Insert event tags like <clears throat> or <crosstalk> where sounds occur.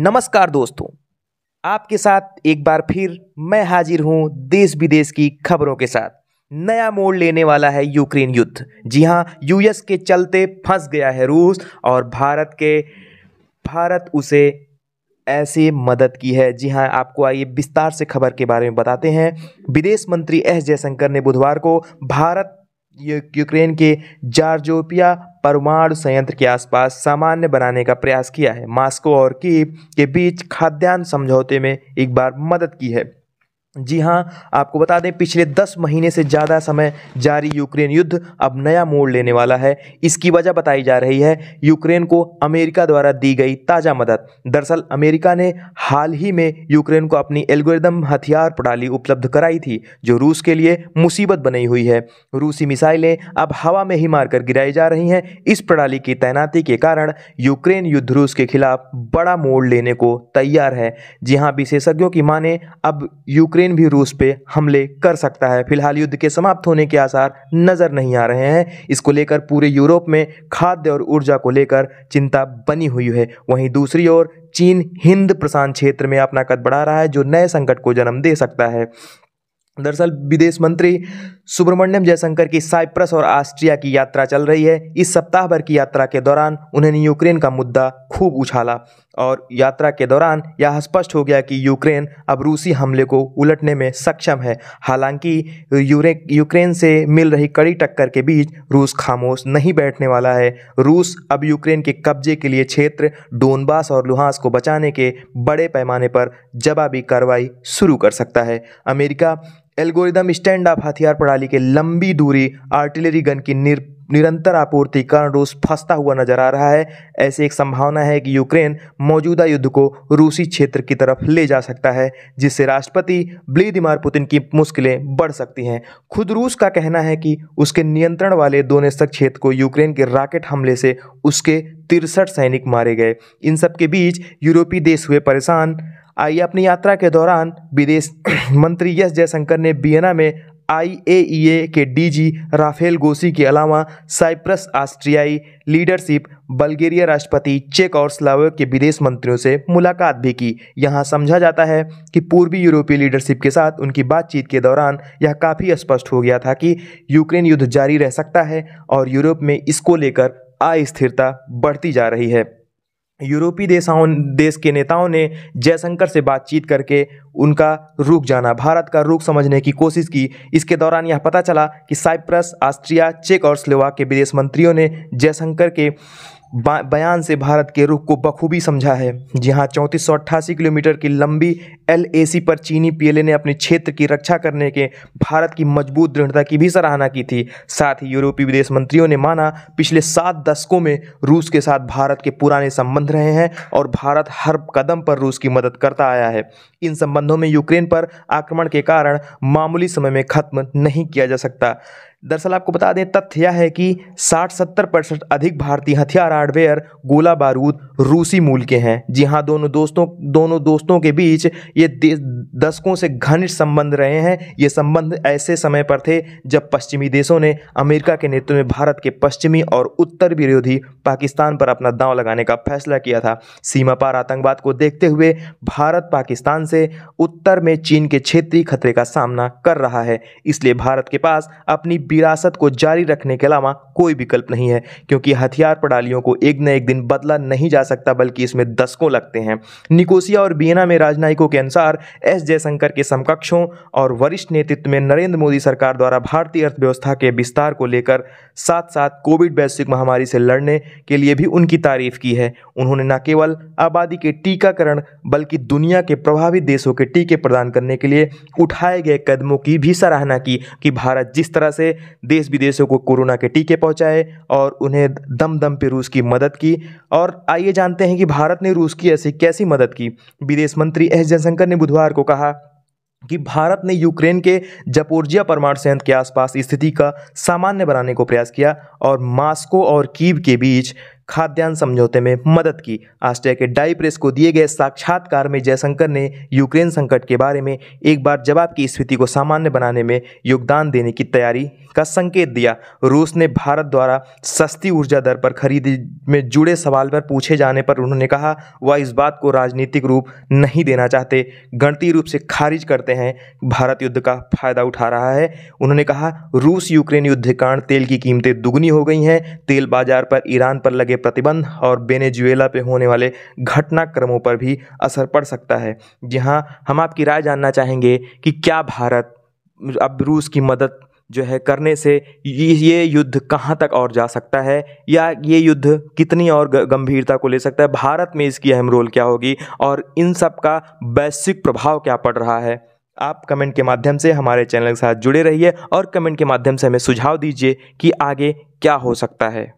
नमस्कार दोस्तों आपके साथ एक बार फिर मैं हाजिर हूं देश विदेश की खबरों के साथ नया मोड़ लेने वाला है यूक्रेन युद्ध जी हां यूएस के चलते फंस गया है रूस और भारत के भारत उसे ऐसे मदद की है जी हाँ आपको आइए विस्तार से खबर के बारे में बताते हैं विदेश मंत्री एस जयशंकर ने बुधवार को भारत यूक्रेन के जार्जोपिया परमाणु संयंत्र के आसपास सामान्य बनाने का प्रयास किया है मास्को और कीव के बीच खाद्यान्न समझौते में एक बार मदद की है जी हाँ आपको बता दें पिछले दस महीने से ज़्यादा समय जारी यूक्रेन युद्ध अब नया मोड़ लेने वाला है इसकी वजह बताई जा रही है यूक्रेन को अमेरिका द्वारा दी गई ताज़ा मदद दरअसल अमेरिका ने हाल ही में यूक्रेन को अपनी एल्गोरिदम हथियार प्रणाली उपलब्ध कराई थी जो रूस के लिए मुसीबत बनी हुई है रूसी मिसाइलें अब हवा में ही मारकर गिराई जा रही हैं इस प्रणाली की तैनाती के कारण यूक्रेन युद्ध रूस के खिलाफ बड़ा मोड़ लेने को तैयार है जी हाँ विशेषज्ञों की माने अब यूक्रेन यूक्रेन भी रूस पे हमले कर सकता है फिलहाल युद्ध के समाप्त होने के आसार नज़र नहीं आ रहे हैं इसको लेकर पूरे यूरोप में खाद्य और ऊर्जा को लेकर चिंता बनी हुई है वहीं दूसरी ओर चीन हिंद प्रशांत क्षेत्र में अपना कद बढ़ा रहा है जो नए संकट को जन्म दे सकता है दरअसल विदेश मंत्री सुब्रमण्यम जयशंकर की साइप्रस और ऑस्ट्रिया की यात्रा चल रही है इस सप्ताह भर की यात्रा के दौरान उन्होंने यूक्रेन का मुद्दा खूब उछाला और यात्रा के दौरान यह स्पष्ट हो गया कि यूक्रेन अब रूसी हमले को उलटने में सक्षम है हालांकि यूक्रेन से मिल रही कड़ी टक्कर के बीच रूस खामोश नहीं बैठने वाला है रूस अब यूक्रेन के कब्जे के लिए क्षेत्र डोनबास और लुहास को बचाने के बड़े पैमाने पर जवाबी कार्रवाई शुरू कर सकता है अमेरिका एल्गोरिदम स्टैंड अप हथियार प्रणाली के लंबी दूरी आर्टिलरी गन की निर निरंतर आपूर्ति कारण रूस फंसता हुआ नजर आ रहा है ऐसे एक संभावना है कि यूक्रेन मौजूदा युद्ध को रूसी क्षेत्र की तरफ ले जा सकता है जिससे राष्ट्रपति ब्लिदिमार पुतिन की मुश्किलें बढ़ सकती हैं खुद रूस का कहना है कि उसके नियंत्रण वाले दोनेस्तक क्षेत्र को यूक्रेन के राकेट हमले से उसके तिरसठ सैनिक मारे गए इन सब के बीच यूरोपीय देश हुए परेशान आइए अपनी यात्रा के दौरान विदेश <clears throat> मंत्री एस जयशंकर ने बियना में आईएईए के डीजी राफेल गोसी के अलावा साइप्रस ऑस्ट्रियाई लीडरशिप बल्गेरिया राष्ट्रपति चेक और स्लाव के विदेश मंत्रियों से मुलाकात भी की यहाँ समझा जाता है कि पूर्वी यूरोपीय लीडरशिप के साथ उनकी बातचीत के दौरान यह काफ़ी स्पष्ट हो गया था कि यूक्रेन युद्ध जारी रह सकता है और यूरोप में इसको लेकर अस्थिरता बढ़ती जा रही है यूरोपीय देशों देश के नेताओं ने जयशंकर से बातचीत करके उनका रुख जाना भारत का रुख समझने की कोशिश की इसके दौरान यह पता चला कि साइप्रस ऑस्ट्रिया चेक और स्लोवा के विदेश मंत्रियों ने जयशंकर के बयान से भारत के रुख को बखूबी समझा है जहां चौंतीस सौ अट्ठासी किलोमीटर की लंबी एलएसी पर चीनी पीएलए ने अपने क्षेत्र की रक्षा करने के भारत की मजबूत दृढ़ता की भी सराहना की थी साथ ही यूरोपीय विदेश मंत्रियों ने माना पिछले सात दशकों में रूस के साथ भारत के पुराने संबंध रहे हैं और भारत हर कदम पर रूस की मदद करता आया है इन संबंधों में यूक्रेन पर आक्रमण के कारण मामूली समय में खत्म नहीं किया जा सकता दरअसल आपको बता दें तथ्य यह है कि 60-70 परसेंट अधिक भारतीय हथियार हार्डवेयर गोला बारूद रूसी मूल के हैं जी हाँ दोनों दोस्तों दोनों दोस्तों के बीच ये दशकों से घनिष्ठ संबंध रहे हैं ये संबंध ऐसे समय पर थे जब पश्चिमी देशों ने अमेरिका के नेतृत्व में भारत के पश्चिमी और उत्तर विरोधी पाकिस्तान पर अपना दांव लगाने का फैसला किया था सीमा पार आतंकवाद को देखते हुए भारत पाकिस्तान से उत्तर में चीन के क्षेत्रीय खतरे का सामना कर रहा है इसलिए भारत के पास अपनी विरासत को जारी रखने के अलावा कोई विकल्प नहीं है क्योंकि हथियार प्रणालियों को एक न एक दिन बदला नहीं जा सकता बल्कि इसमें दशकों लगते हैं निकोसिया और बियना में राजनयिकों के अनुसार एस जयशंकर के समकक्षों और वरिष्ठ नेतृत्व में नरेंद्र मोदी सरकार द्वारा भारतीय अर्थव्यवस्था के विस्तार को लेकर साथ साथ कोविड वैश्विक महामारी से लड़ने के लिए भी उनकी तारीफ की है उन्होंने न केवल आबादी के टीकाकरण बल्कि दुनिया के प्रभावित देशों के टीके प्रदान करने के लिए उठाए गए कदमों की भी सराहना की कि भारत जिस तरह से देश विदेशों को कोरोना के टीके पहुंचाए और उन्हें दम दम पे रूस की मदद की और आइए जानते हैं कि भारत ने रूस की ऐसी कैसी मदद की विदेश मंत्री एस जयशंकर ने बुधवार को कहा कि भारत ने यूक्रेन के जपोर्जिया परमाणु संयंत्र के आसपास स्थिति का सामान्य बनाने को प्रयास किया और मास्को और कीव के बीच खाद्यान्न समझौते में मदद की आस्ट्रिया के डाई प्रेस को दिए गए साक्षात्कार में जयशंकर ने यूक्रेन संकट के बारे में एक बार जवाब की स्थिति को सामान्य बनाने में योगदान देने की तैयारी का संकेत दिया रूस ने भारत द्वारा सस्ती ऊर्जा दर पर खरीद में जुड़े सवाल पर पूछे जाने पर उन्होंने कहा वह इस बात को राजनीतिक रूप नहीं देना चाहते गणतीय रूप से खारिज करते हैं भारत युद्ध का फायदा उठा रहा है उन्होंने कहा रूस यूक्रेन युद्ध कारण तेल की कीमतें दुगनी हो गई हैं तेल बाजार पर ईरान पर लगे प्रतिबंध और वेनेजुएला पे होने वाले घटनाक्रमों पर भी असर पड़ सकता है जहां हम आपकी राय जानना चाहेंगे कि क्या भारत अब रूस की मदद जो है करने से ये युद्ध कहाँ तक और जा सकता है या ये युद्ध कितनी और गंभीरता को ले सकता है भारत में इसकी अहम रोल क्या होगी और इन सब का वैश्विक प्रभाव क्या पड़ रहा है आप कमेंट के माध्यम से हमारे चैनल के साथ जुड़े रहिए और कमेंट के माध्यम से हमें सुझाव दीजिए कि आगे क्या हो सकता है